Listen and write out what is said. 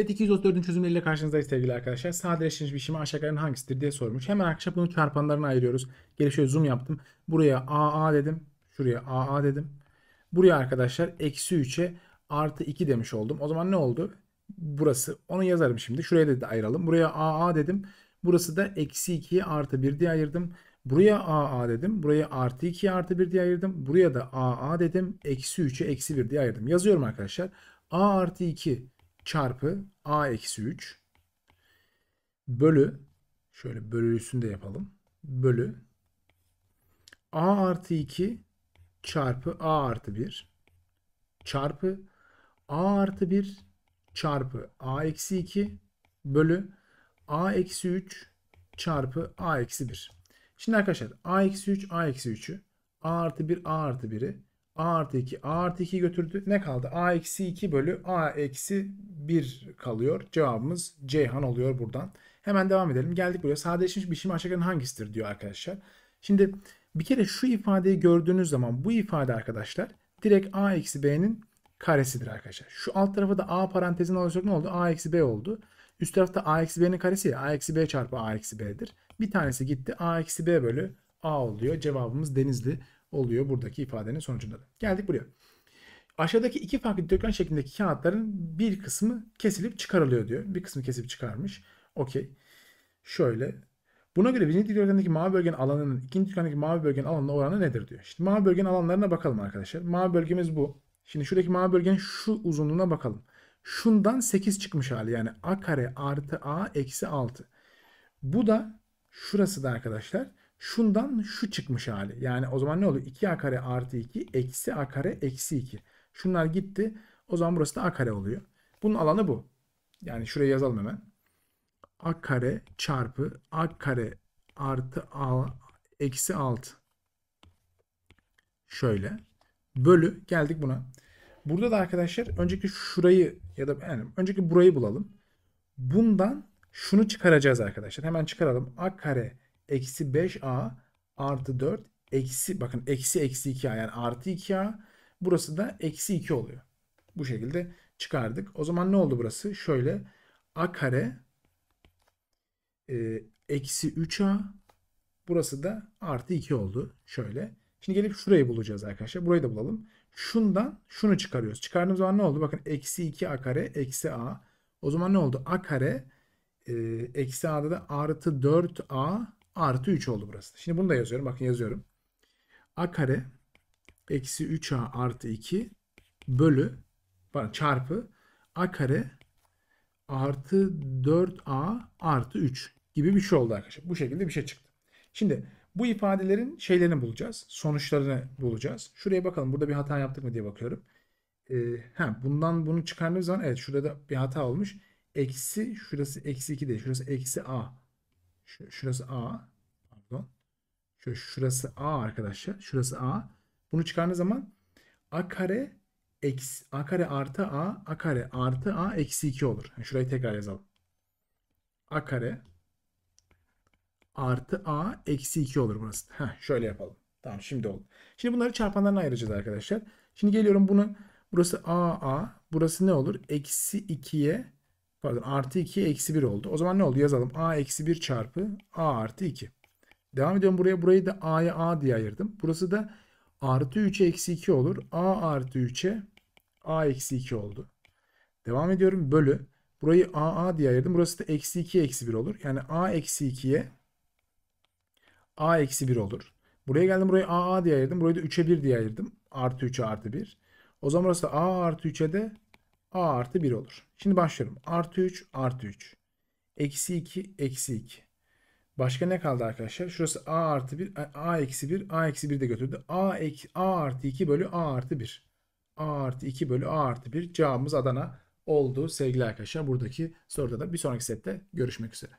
Set 234'ün çözümleriyle karşınızdayız sevgili arkadaşlar. Sadeleştirilmiş biçimi aşağıdan hangisidir diye sormuş. Hemen akşam bunun çarpanlarına ayırıyoruz. Geri şöyle zoom yaptım. Buraya AA dedim. Şuraya AA dedim. Buraya arkadaşlar eksi 3'e artı 2 demiş oldum. O zaman ne oldu? Burası. Onu yazarım şimdi. Şuraya da ayıralım. Buraya AA dedim. Burası da eksi 2'yi artı 1 diye ayırdım. Buraya AA dedim. Buraya artı 2 artı 1 diye ayırdım. Buraya da AA dedim. Eksi 3'e eksi 1 diye ayırdım. Yazıyorum arkadaşlar. A artı 2 çarpı a eksi 3 bölü şöyle bölüsünü de yapalım. Bölü a artı 2 çarpı a artı 1 çarpı a artı 1 çarpı a eksi 2 bölü a eksi 3 çarpı a eksi 1. Şimdi arkadaşlar a eksi 3 a eksi 3'ü a artı 1 a artı 1'i A artı 2. A artı 2 götürdü. Ne kaldı? A eksi 2 bölü A eksi 1 kalıyor. Cevabımız Ceyhan oluyor buradan. Hemen devam edelim. Geldik buraya. Sadeleşmiş bir işlem aşağıdan hangisidir diyor arkadaşlar. Şimdi bir kere şu ifadeyi gördüğünüz zaman bu ifade arkadaşlar direkt A eksi B'nin karesidir arkadaşlar. Şu alt tarafı da A parantezine alırsak ne oldu? A eksi B oldu. Üst tarafta A eksi B'nin karesi ya. A eksi B çarpı A eksi B'dir. Bir tanesi gitti. A eksi B bölü A oluyor. Cevabımız Denizli oluyor buradaki ifadenin sonucunda da. Geldik buraya. Aşağıdaki iki farklı dikdörtgen şeklindeki kağıtların bir kısmı kesilip çıkarılıyor diyor. Bir kısmı kesip çıkarmış. Okey. Şöyle. Buna göre birinci dikdörtgendeki mavi bölgenin alanının ikinci dikdörtgendeki mavi bölgenin alanına oranı nedir diyor. Şimdi mavi bölgenin alanlarına bakalım arkadaşlar. Mavi bölgemiz bu. Şimdi şuradaki mavi bölgenin şu uzunluğuna bakalım. Şundan 8 çıkmış hali yani a kare artı a eksi 6. Bu da şurası da arkadaşlar Şundan şu çıkmış hali. Yani o zaman ne oluyor? 2a kare artı 2 eksi a kare eksi 2. Şunlar gitti. O zaman burası da a kare oluyor. Bunun alanı bu. Yani şuraya yazalım hemen. a kare çarpı a kare artı a eksi 6. Şöyle. Bölü. Geldik buna. Burada da arkadaşlar önceki şurayı ya da yani önceki burayı bulalım. Bundan şunu çıkaracağız arkadaşlar. Hemen çıkaralım. a kare eksi 5a artı 4 eksi bakın eksi eksi 2a yani artı 2a burası da eksi 2 oluyor. Bu şekilde çıkardık. O zaman ne oldu burası? Şöyle a kare e, eksi 3a burası da artı 2 oldu. Şöyle. Şimdi gelip şurayı bulacağız arkadaşlar. Burayı da bulalım. Şundan şunu çıkarıyoruz. Çıkardığımız zaman ne oldu? Bakın eksi 2 a kare eksi a. O zaman ne oldu? a kare e, eksi a'da da artı 4a artı 3 oldu burası. Şimdi bunu da yazıyorum. Bakın yazıyorum. A kare eksi 3A artı 2 bölü çarpı A kare artı 4A artı 3 gibi bir şey oldu arkadaşlar. Bu şekilde bir şey çıktı. Şimdi bu ifadelerin şeylerini bulacağız. Sonuçlarını bulacağız. Şuraya bakalım. Burada bir hata yaptık mı diye bakıyorum. Ee, ha, bundan bunu çıkardığımız zaman evet şurada da bir hata olmuş. Eksi şurası eksi 2 değil. Şurası eksi A. Şurası A. Pardon. Şöyle şurası A arkadaşlar. Şurası A. Bunu çıkardığı zaman A kare eksi A kare artı A A kare artı A eksi 2 olur. Yani şurayı tekrar yazalım. A kare artı A eksi 2 olur burası. Heh, şöyle yapalım. Tamam şimdi oldu. Şimdi bunları çarpanlarına ayıracağız arkadaşlar. Şimdi geliyorum bunu. Burası A A. Burası ne olur? Eksi 2'ye Pardon artı 2 eksi 1 oldu. O zaman ne oldu yazalım. A eksi 1 çarpı A artı 2. Devam ediyorum buraya. Burayı da A'ya A diye ayırdım. Burası da artı 3'e eksi 2 olur. A artı 3'e A eksi 2 oldu. Devam ediyorum. Bölü. Burayı A A diye ayırdım. Burası da eksi 2 eksi 1 olur. Yani A eksi 2'ye A eksi 1 olur. Buraya geldim. Burayı A A diye ayırdım. Burayı da 3'e 1 diye ayırdım. Artı 3'e artı 1. O zaman burası da A artı 3'e de a artı 1 olur. Şimdi başlıyorum. Artı 3 artı 3. Eksi 2 eksi 2. Başka ne kaldı arkadaşlar? Şurası a artı 1 e, a eksi 1 a eksi 1 de götürdü. a, ek, a artı 2 bölü a artı 1. a artı 2 bölü a artı 1 cevabımız Adana oldu sevgili arkadaşlar. Buradaki soruda da bir sonraki sette görüşmek üzere.